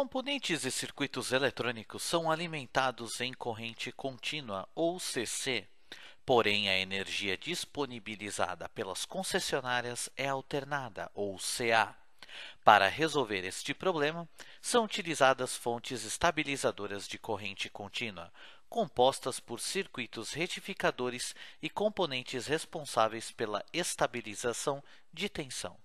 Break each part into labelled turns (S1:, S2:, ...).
S1: Componentes e circuitos eletrônicos são alimentados em corrente contínua, ou CC, porém a energia disponibilizada pelas concessionárias é alternada, ou CA. Para resolver este problema, são utilizadas fontes estabilizadoras de corrente contínua, compostas por circuitos retificadores e componentes responsáveis pela estabilização de tensão.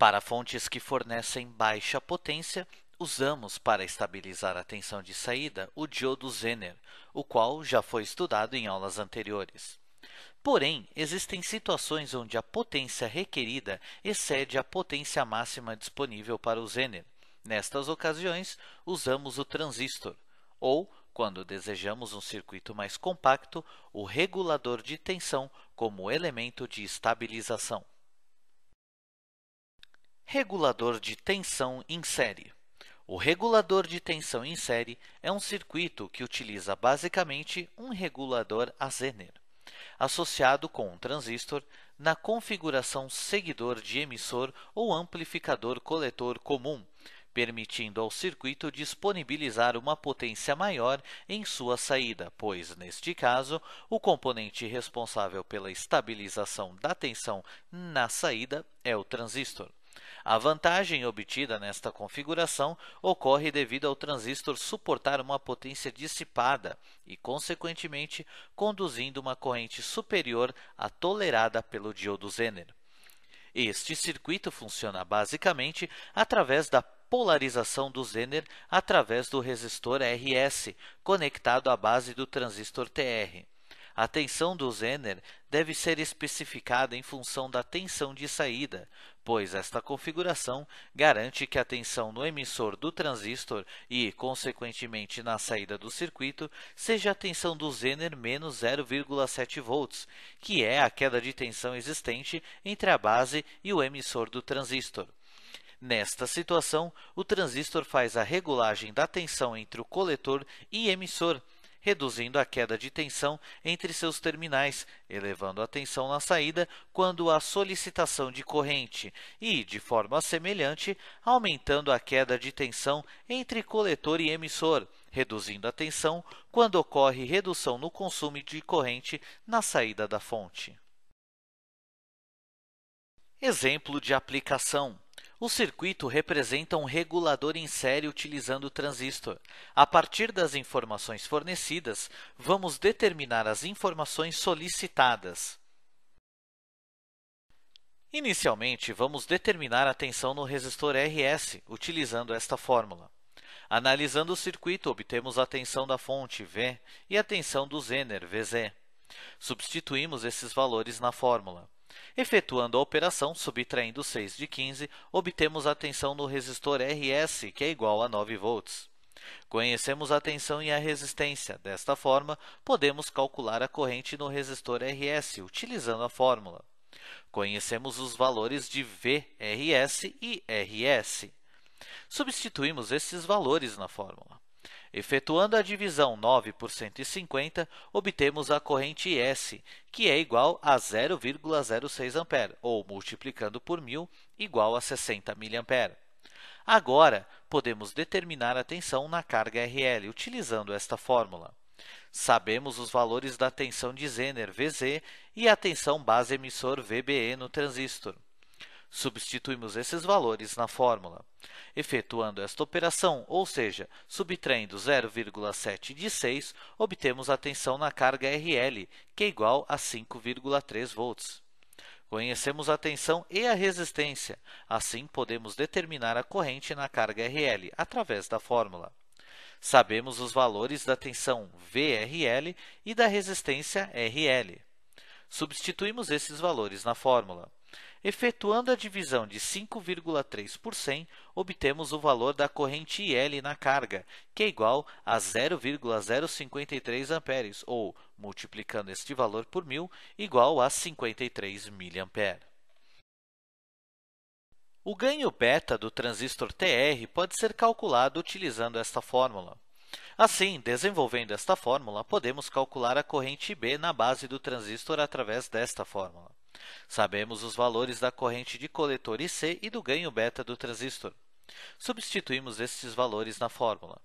S1: Para fontes que fornecem baixa potência, usamos para estabilizar a tensão de saída o diodo Zener, o qual já foi estudado em aulas anteriores. Porém, existem situações onde a potência requerida excede a potência máxima disponível para o Zener. Nestas ocasiões, usamos o transistor, ou, quando desejamos um circuito mais compacto, o regulador de tensão como elemento de estabilização. Regulador de tensão em série. O regulador de tensão em série é um circuito que utiliza basicamente um regulador Zener, associado com um transistor na configuração seguidor de emissor ou amplificador coletor comum, permitindo ao circuito disponibilizar uma potência maior em sua saída, pois, neste caso, o componente responsável pela estabilização da tensão na saída é o transistor. A vantagem obtida nesta configuração ocorre devido ao transistor suportar uma potência dissipada e, consequentemente, conduzindo uma corrente superior à tolerada pelo diodo Zener. Este circuito funciona basicamente através da polarização do Zener através do resistor RS, conectado à base do transistor TR. A tensão do Zener deve ser especificada em função da tensão de saída, pois esta configuração garante que a tensão no emissor do transistor e, consequentemente, na saída do circuito, seja a tensão do Zener menos 0,7 volts, que é a queda de tensão existente entre a base e o emissor do transistor. Nesta situação, o transistor faz a regulagem da tensão entre o coletor e emissor, reduzindo a queda de tensão entre seus terminais, elevando a tensão na saída quando há solicitação de corrente e, de forma semelhante, aumentando a queda de tensão entre coletor e emissor, reduzindo a tensão quando ocorre redução no consumo de corrente na saída da fonte. Exemplo de aplicação o circuito representa um regulador em série utilizando o transistor. A partir das informações fornecidas, vamos determinar as informações solicitadas. Inicialmente, vamos determinar a tensão no resistor RS utilizando esta fórmula. Analisando o circuito, obtemos a tensão da fonte V e a tensão do zener VZ. Substituímos esses valores na fórmula. Efetuando a operação, subtraindo 6 de 15, obtemos a tensão no resistor RS, que é igual a 9 volts. Conhecemos a tensão e a resistência. Desta forma, podemos calcular a corrente no resistor RS, utilizando a fórmula. Conhecemos os valores de VRS e RS. Substituímos esses valores na fórmula. Efetuando a divisão 9 por 150, obtemos a corrente S, que é igual a 0,06 A, ou multiplicando por 1.000, igual a 60 mA. Agora, podemos determinar a tensão na carga RL utilizando esta fórmula. Sabemos os valores da tensão de Zener, VZ, e a tensão base emissor, VBE, no transistor. Substituímos esses valores na fórmula. Efetuando esta operação, ou seja, subtraindo 0,7 de 6, obtemos a tensão na carga RL, que é igual a 5,3 volts. Conhecemos a tensão e a resistência, assim podemos determinar a corrente na carga RL através da fórmula. Sabemos os valores da tensão VRL e da resistência RL. Substituímos esses valores na fórmula. Efetuando a divisão de 5,3 por 100, obtemos o valor da corrente IL na carga, que é igual a 0,053 amperes, ou, multiplicando este valor por 1.000, igual a 53 mA. O ganho beta do transistor TR pode ser calculado utilizando esta fórmula. Assim, desenvolvendo esta fórmula, podemos calcular a corrente B na base do transistor através desta fórmula. Sabemos os valores da corrente de coletor IC e do ganho beta do transistor. Substituímos estes valores na fórmula.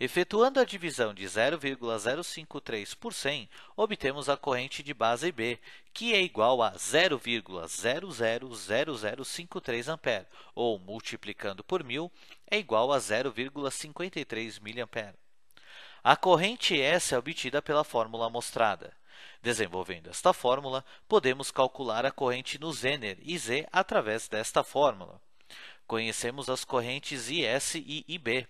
S1: Efetuando a divisão de 0,053 por 100, obtemos a corrente de base B, que é igual a 0,000053 A, ou multiplicando por 1.000, é igual a 0,53 mA. A corrente S é obtida pela fórmula mostrada. Desenvolvendo esta fórmula, podemos calcular a corrente no Zener e Z através desta fórmula. Conhecemos as correntes IS e IB.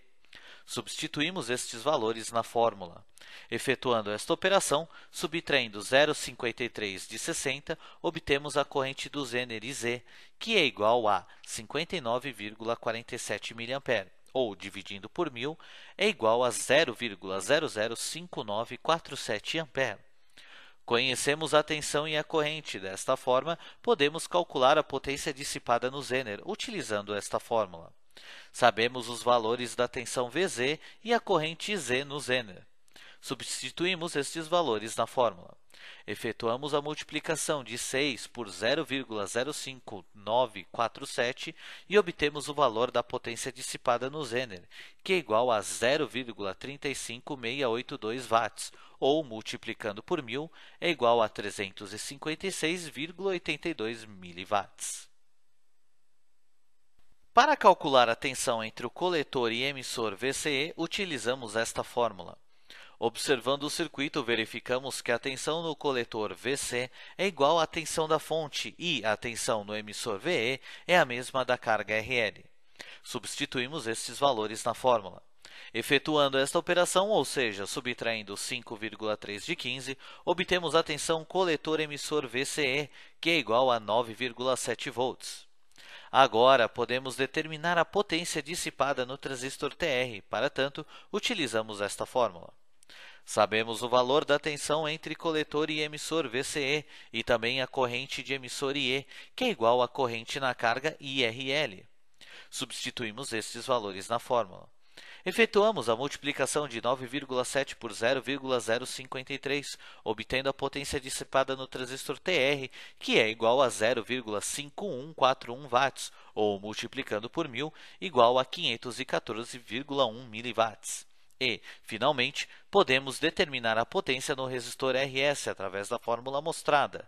S1: Substituímos estes valores na fórmula. Efetuando esta operação, subtraindo 0,53 de 60, obtemos a corrente do Zener IZ, que é igual a 59,47 mA, ou dividindo por 1.000, é igual a 0,005947 A. Conhecemos a tensão e a corrente, desta forma, podemos calcular a potência dissipada no zener utilizando esta fórmula. Sabemos os valores da tensão Vz e a corrente Z no zener. Substituímos estes valores na fórmula. Efetuamos a multiplicação de 6 por 0,05947 e obtemos o valor da potência dissipada no zener, que é igual a 0,35682 watts, ou multiplicando por 1000, é igual a 356,82 mW. Para calcular a tensão entre o coletor e emissor VCE, utilizamos esta fórmula. Observando o circuito, verificamos que a tensão no coletor VC é igual à tensão da fonte e a tensão no emissor VE é a mesma da carga RL. Substituímos estes valores na fórmula. Efetuando esta operação, ou seja, subtraindo 5,3 de 15, obtemos a tensão coletor-emissor VCE, que é igual a 9,7 volts. Agora, podemos determinar a potência dissipada no transistor TR, para tanto, utilizamos esta fórmula. Sabemos o valor da tensão entre coletor e emissor VCE e também a corrente de emissor IE, que é igual à corrente na carga IRL. Substituímos estes valores na fórmula. Efetuamos a multiplicação de 9,7 por 0,053, obtendo a potência dissipada no transistor TR, que é igual a 0,5141 watts, ou multiplicando por 1000, igual a 514,1 miliwatts. E, finalmente, podemos determinar a potência no resistor RS através da fórmula mostrada.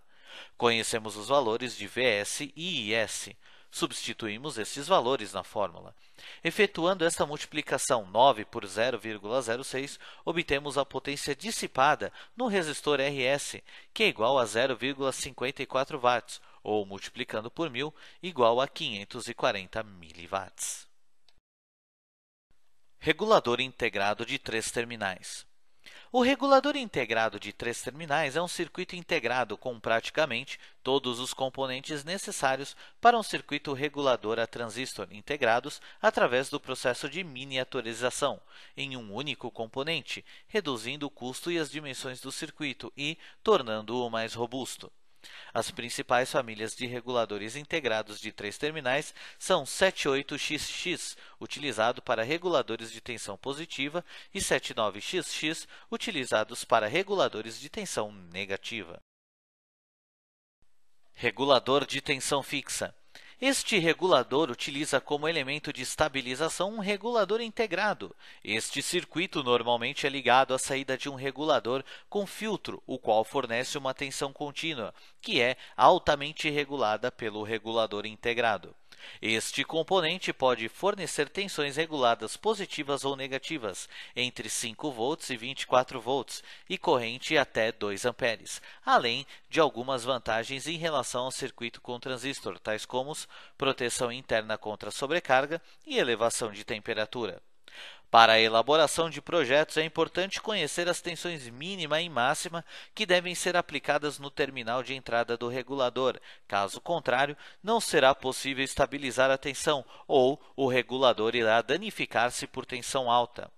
S1: Conhecemos os valores de Vs e Is. Substituímos estes valores na fórmula. Efetuando esta multiplicação 9 por 0,06, obtemos a potência dissipada no resistor RS, que é igual a 0,54 watts, ou multiplicando por 1000, igual a 540 miliwatts. Regulador integrado de três terminais. O regulador integrado de três terminais é um circuito integrado com praticamente todos os componentes necessários para um circuito regulador a transistor integrados através do processo de miniaturização em um único componente, reduzindo o custo e as dimensões do circuito e tornando-o mais robusto. As principais famílias de reguladores integrados de três terminais são 78XX, utilizado para reguladores de tensão positiva, e 79XX, utilizados para reguladores de tensão negativa. Regulador de tensão fixa. Este regulador utiliza como elemento de estabilização um regulador integrado. Este circuito normalmente é ligado à saída de um regulador com filtro, o qual fornece uma tensão contínua, que é altamente regulada pelo regulador integrado. Este componente pode fornecer tensões reguladas positivas ou negativas entre 5 volts e 24 volts e corrente até 2 amperes, além de algumas vantagens em relação ao circuito com transistor, tais como proteção interna contra sobrecarga e elevação de temperatura. Para a elaboração de projetos, é importante conhecer as tensões mínima e máxima que devem ser aplicadas no terminal de entrada do regulador. Caso contrário, não será possível estabilizar a tensão ou o regulador irá danificar-se por tensão alta.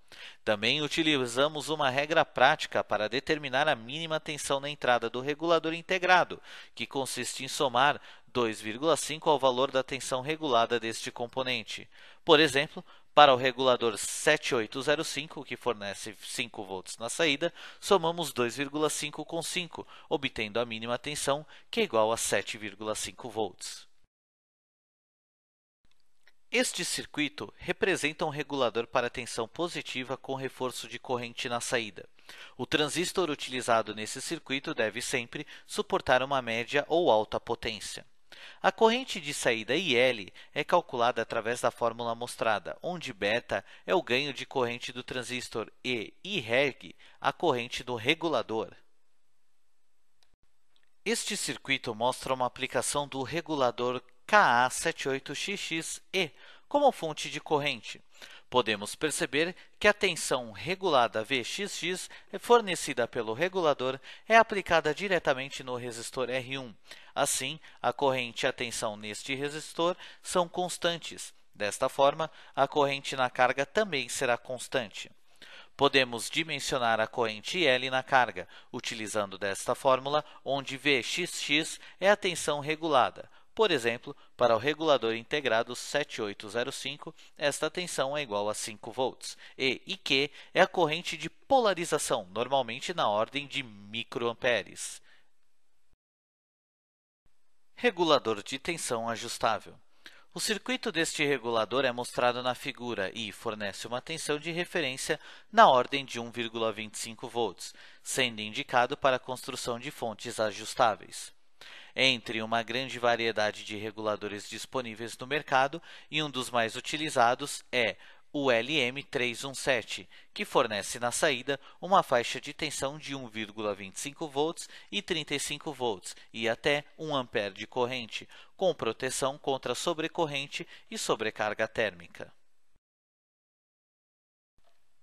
S1: Também utilizamos uma regra prática para determinar a mínima tensão na entrada do regulador integrado, que consiste em somar 2,5 ao valor da tensão regulada deste componente. Por exemplo, para o regulador 7805, que fornece 5 volts na saída, somamos 2,5 com 5, obtendo a mínima tensão, que é igual a 7,5 volts. Este circuito representa um regulador para tensão positiva com reforço de corrente na saída. O transistor utilizado nesse circuito deve sempre suportar uma média ou alta potência. A corrente de saída IL é calculada através da fórmula mostrada, onde beta é o ganho de corrente do transistor e IREG a corrente do regulador. Este circuito mostra uma aplicação do regulador ka 78 xxe como fonte de corrente. Podemos perceber que a tensão regulada Vxx fornecida pelo regulador é aplicada diretamente no resistor R1. Assim, a corrente e a tensão neste resistor são constantes. Desta forma, a corrente na carga também será constante. Podemos dimensionar a corrente L na carga, utilizando desta fórmula, onde Vxx é a tensão regulada, por exemplo, para o regulador integrado 7805, esta tensão é igual a 5 volts, e IQ é a corrente de polarização, normalmente na ordem de microamperes. Regulador de tensão ajustável. O circuito deste regulador é mostrado na figura e fornece uma tensão de referência na ordem de 1,25 volts, sendo indicado para a construção de fontes ajustáveis. Entre uma grande variedade de reguladores disponíveis no mercado, e um dos mais utilizados é o LM317, que fornece na saída uma faixa de tensão de 1,25 volts e 35 volts e até 1 ampere de corrente, com proteção contra sobrecorrente e sobrecarga térmica.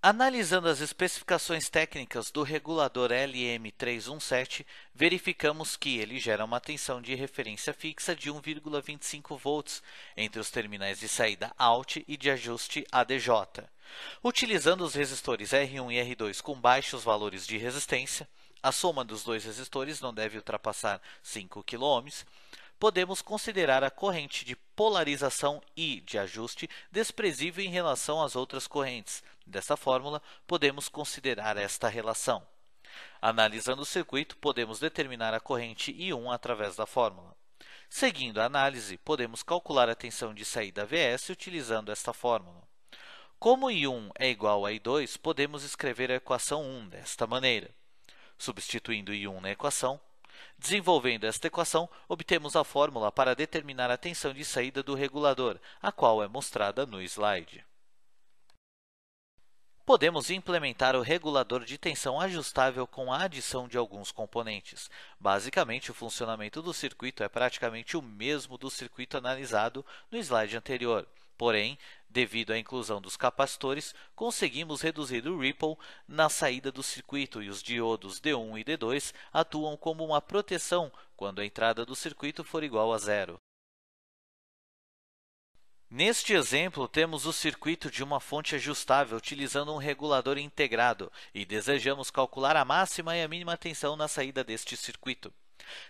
S1: Analisando as especificações técnicas do regulador LM317, verificamos que ele gera uma tensão de referência fixa de 1,25 volts entre os terminais de saída AUT e de ajuste ADJ. Utilizando os resistores R1 e R2 com baixos valores de resistência, a soma dos dois resistores não deve ultrapassar 5 kΩ, podemos considerar a corrente de polarização I de ajuste desprezível em relação às outras correntes, Dessa fórmula, podemos considerar esta relação. Analisando o circuito, podemos determinar a corrente I1 através da fórmula. Seguindo a análise, podemos calcular a tensão de saída VS utilizando esta fórmula. Como I1 é igual a I2, podemos escrever a equação 1 desta maneira. Substituindo I1 na equação, desenvolvendo esta equação, obtemos a fórmula para determinar a tensão de saída do regulador, a qual é mostrada no slide. Podemos implementar o regulador de tensão ajustável com a adição de alguns componentes. Basicamente, o funcionamento do circuito é praticamente o mesmo do circuito analisado no slide anterior. Porém, devido à inclusão dos capacitores, conseguimos reduzir o ripple na saída do circuito e os diodos D1 e D2 atuam como uma proteção quando a entrada do circuito for igual a zero. Neste exemplo, temos o circuito de uma fonte ajustável utilizando um regulador integrado e desejamos calcular a máxima e a mínima tensão na saída deste circuito.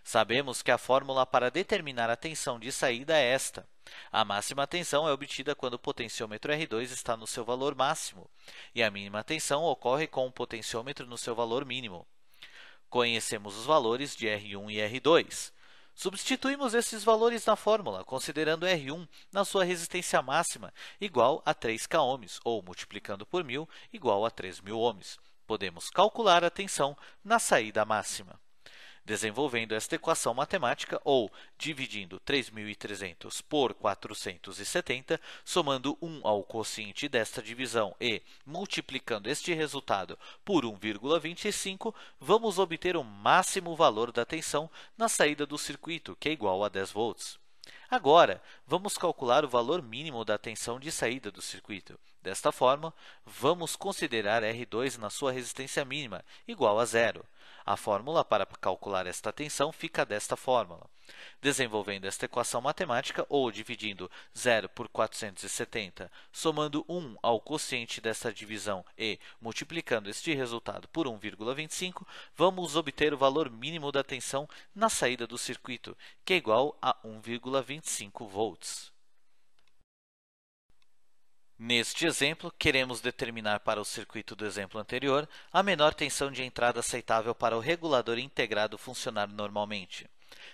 S1: Sabemos que a fórmula para determinar a tensão de saída é esta. A máxima tensão é obtida quando o potenciômetro R2 está no seu valor máximo, e a mínima tensão ocorre com o potenciômetro no seu valor mínimo. Conhecemos os valores de R1 e R2. Substituímos esses valores na fórmula, considerando R1 na sua resistência máxima igual a 3 k ohms, ou multiplicando por 1.000 igual a 3.000 ohms. Podemos calcular a tensão na saída máxima. Desenvolvendo esta equação matemática, ou dividindo 3.300 por 470, somando 1 ao quociente desta divisão e multiplicando este resultado por 1,25, vamos obter o máximo valor da tensão na saída do circuito, que é igual a 10 volts. Agora, vamos calcular o valor mínimo da tensão de saída do circuito. Desta forma, vamos considerar R2 na sua resistência mínima, igual a zero. A fórmula para calcular esta tensão fica desta fórmula. Desenvolvendo esta equação matemática ou dividindo 0 por 470, somando 1 ao quociente desta divisão e multiplicando este resultado por 1,25, vamos obter o valor mínimo da tensão na saída do circuito, que é igual a 1,25 volts. Neste exemplo, queremos determinar para o circuito do exemplo anterior a menor tensão de entrada aceitável para o regulador integrado funcionar normalmente.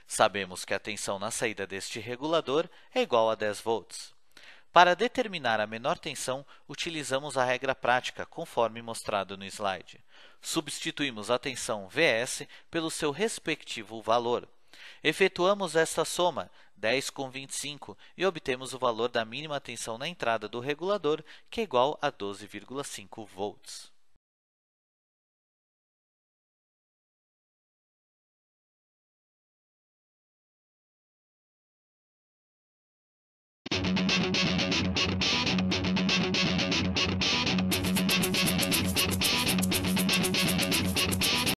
S1: Sabemos que a tensão na saída deste regulador é igual a 10 volts. Para determinar a menor tensão, utilizamos a regra prática, conforme mostrado no slide. Substituímos a tensão Vs pelo seu respectivo valor. Efetuamos esta soma, 10,25 e obtemos o valor da mínima tensão na entrada do regulador, que é igual a 12,5 volts.